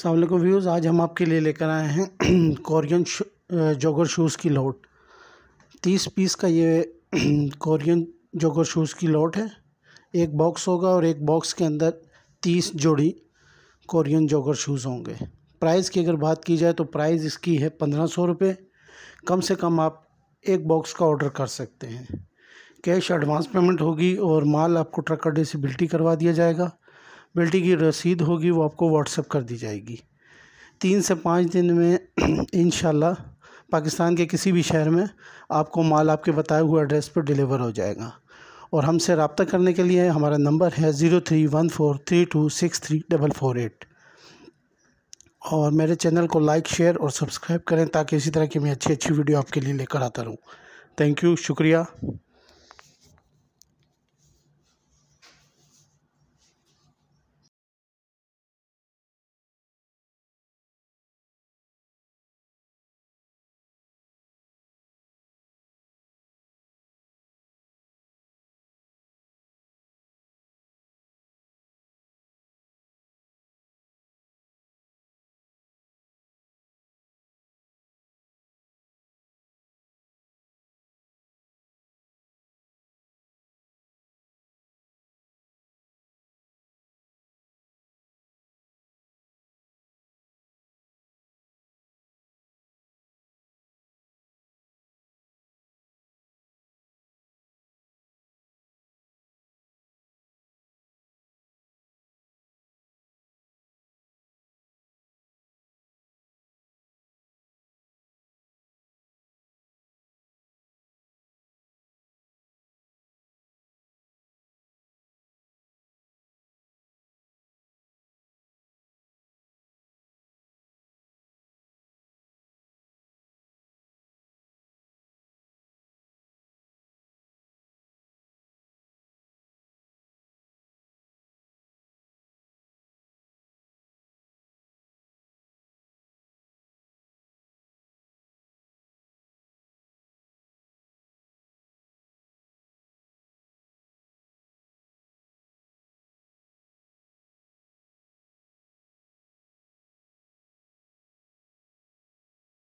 सलामकुम व्यूज़ आज हम आपके लिए लेकर आए हैं कोरियन जोगर शूज़ की लोट तीस पीस का ये कोरियन जोगर शूज़ की लोट है एक बॉक्स होगा और एक बॉक्स के अंदर तीस जोड़ी कोरियन जोगर शूज़ होंगे प्राइस की अगर बात की जाए तो प्राइस इसकी है पंद्रह सौ रुपये कम से कम आप एक बॉक्स का ऑर्डर कर सकते हैं कैश एडवांस पेमेंट होगी और माल आपको ट्रक का डिसबिलिटी करवा दिया जाएगा बेटी की रसीद होगी वो आपको व्हाट्सअप कर दी जाएगी तीन से पाँच दिन में इन पाकिस्तान के किसी भी शहर में आपको माल आपके बताए हुए एड्रेस पर डिलीवर हो जाएगा और हमसे रबता करने के लिए हमारा नंबर है zero three one four three two six three double four eight और मेरे चैनल को लाइक शेयर और सब्सक्राइब करें ताकि इसी तरह की मैं अच्छी अच्छी वीडियो आपके लिए लेकर आता रहूं थैंक यू शुक्रिया